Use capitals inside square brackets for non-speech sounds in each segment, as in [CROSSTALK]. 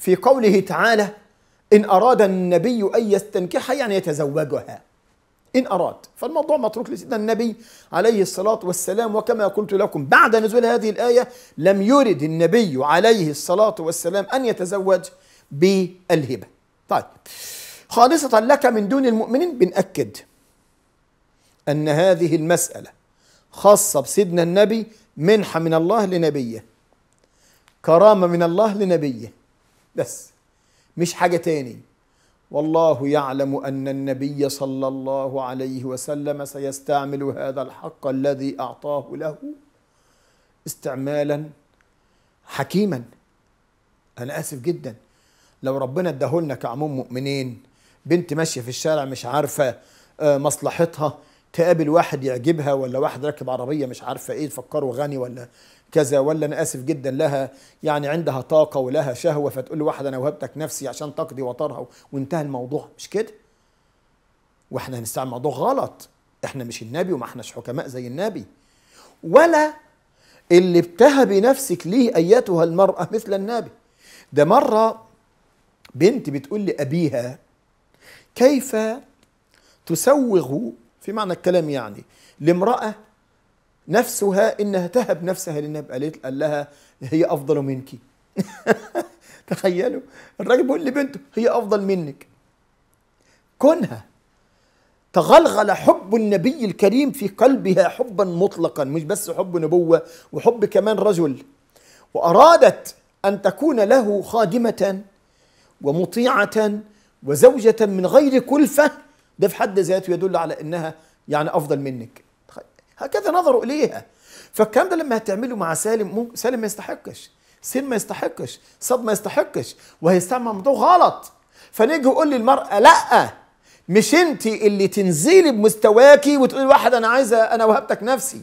في قوله تعالى إن أراد النبي أن يستنكح يعني يتزوجها إن أراد فالموضوع متروك لسيدنا النبي عليه الصلاة والسلام وكما قلت لكم بعد نزول هذه الآية لم يرد النبي عليه الصلاة والسلام أن يتزوج بالهبة طيب خالصة لك من دون المؤمنين بنأكد أن هذه المسألة خاصة بسيدنا النبي منحة من الله لنبيه كرامة من الله لنبيه بس مش حاجة تاني والله يعلم أن النبي صلى الله عليه وسلم سيستعمل هذا الحق الذي أعطاه له استعمالا حكيما أنا آسف جدا لو ربنا اداهولنا كعموم مؤمنين بنت ماشية في الشارع مش عارفة آه، مصلحتها تقابل واحد يعجبها ولا واحد راكب عربيه مش عارفه ايه تفكره غني ولا كذا ولا انا اسف جدا لها يعني عندها طاقه ولها شهوه فتقول لواحد انا وهبتك نفسي عشان تقضي وطرها وانتهى الموضوع مش كده واحنا هنستعمل الموضوع غلط احنا مش النبي وما احناش حكماء زي النبي ولا اللي ابتهبي نفسك ليه ايتها المراه مثل النبي ده مره بنت بتقول لابيها كيف تسوغ في معنى الكلام يعني لامرأة نفسها إنها تهب نفسها للنبي قالت قال لها هي أفضل منك [LAUGHS] تخيلوا الراجل بيقول لبنته هي أفضل منك كونها تغلغل حب النبي الكريم في قلبها حبا مطلقا مش بس حب نبوة وحب كمان رجل وأرادت أن تكون له خادمة ومطيعة وزوجة من غير كلفة ده في حد ذاته يدل على انها يعني افضل منك هكذا نظروا اليها فالكلام ده لما هتعمله مع سالم سالم ما يستحقش سين ما يستحقش صد ما يستحقش وهيستعمل موضوع غلط فنيجي يقول للمرأة لا مش انت اللي تنزلي بمستواكي وتقولي واحد انا عايزه انا وهبتك نفسي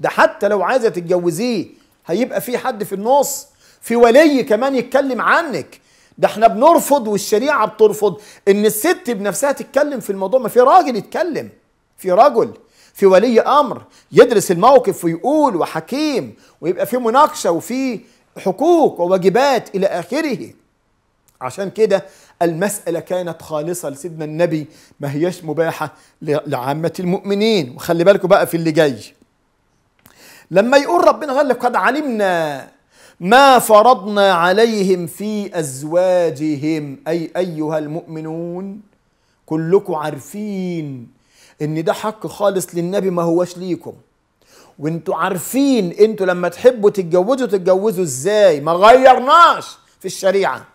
ده حتى لو عايزه تتجوزيه هيبقى في حد في النص في ولي كمان يتكلم عنك ده احنا بنرفض والشريعه بترفض ان الست بنفسها تتكلم في الموضوع ما في راجل يتكلم في رجل في ولي امر يدرس الموقف ويقول وحكيم ويبقى في مناقشه وفي حقوق وواجبات الى اخره عشان كده المسألة كانت خالصة لسيدنا النبي ما هيش مباحة لعامة المؤمنين وخلي بالكم بقى في اللي جاي لما يقول ربنا قال لك قد علمنا ما فرضنا عليهم في أزواجهم أي أيها المؤمنون كلكم عارفين إن ده حق خالص للنبي ما هوش ليكم وانتوا عارفين انتوا لما تحبوا تتجوزوا تتجوزوا ازاي ما غيرناش في الشريعه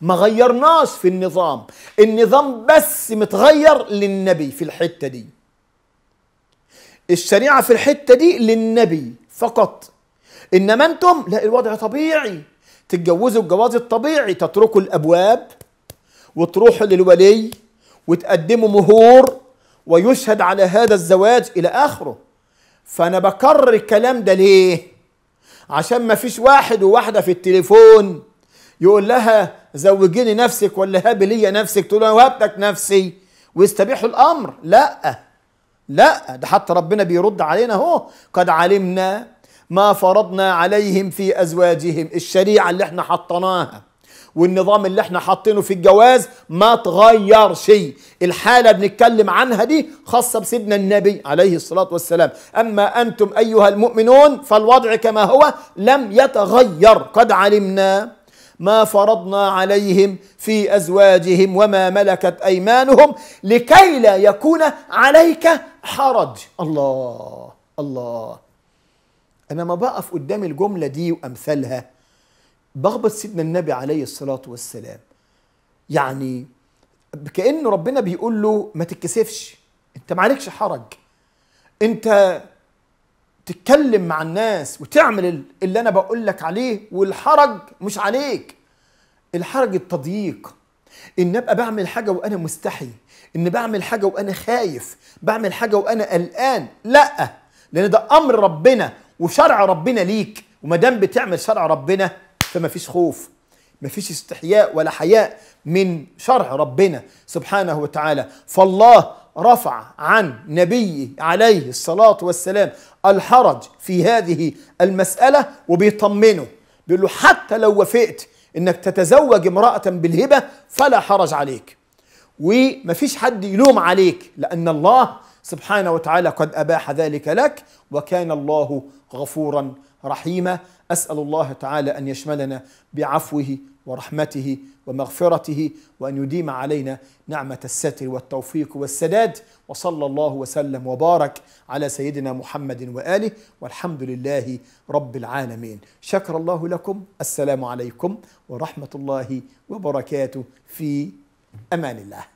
ما غيرناش في النظام النظام بس متغير للنبي في الحته دي الشريعه في الحته دي للنبي فقط انما انتم لا الوضع طبيعي تتجوزوا الجواز الطبيعي تتركوا الابواب وتروحوا للولي وتقدموا مهور ويشهد على هذا الزواج الى اخره فانا بكرر الكلام ده ليه عشان ما فيش واحد وواحده في التليفون يقول لها زوجيني نفسك ولا هابي ليا نفسك تقول انا وهبتك نفسي ويستبيحوا الامر لا لا ده حتى ربنا بيرد علينا اهو قد علمنا ما فرضنا عليهم في أزواجهم الشريعة اللي احنا حطناها والنظام اللي احنا حاطينه في الجواز ما تغير شيء الحالة بنتكلم عنها دي خاصة بسيدنا النبي عليه الصلاة والسلام أما أنتم أيها المؤمنون فالوضع كما هو لم يتغير قد علمنا ما فرضنا عليهم في أزواجهم وما ملكت أيمانهم لكي لا يكون عليك حرج الله الله أنا ما بقف قدام الجملة دي وأمثالها بغبط سيدنا النبي عليه الصلاة والسلام يعني كأن ربنا بيقول له ما تتكسفش أنت معلكش حرج أنت تتكلم مع الناس وتعمل اللي أنا بقول لك عليه والحرج مش عليك الحرج التضييق ان ابقى بعمل حاجه وانا مستحي ان بعمل حاجه وانا خايف بعمل حاجه وانا قلقان لا لان ده امر ربنا وشرع ربنا ليك وما دام بتعمل شرع ربنا فما فيش خوف ما فيش استحياء ولا حياء من شرع ربنا سبحانه وتعالى فالله رفع عن نبيه عليه الصلاة والسلام الحرج في هذه المسألة وبيطمنه بيقول له حتى لو وافقت انك تتزوج امرأة بالهبة فلا حرج عليك وما فيش حد يلوم عليك لأن الله سبحانه وتعالى قد أباح ذلك لك وكان الله غفورا رحيما أسأل الله تعالى أن يشملنا بعفوه ورحمته ومغفرته وأن يديم علينا نعمة الستر والتوفيق والسداد وصلى الله وسلم وبارك على سيدنا محمد وآله والحمد لله رب العالمين شكر الله لكم السلام عليكم ورحمة الله وبركاته في أمان الله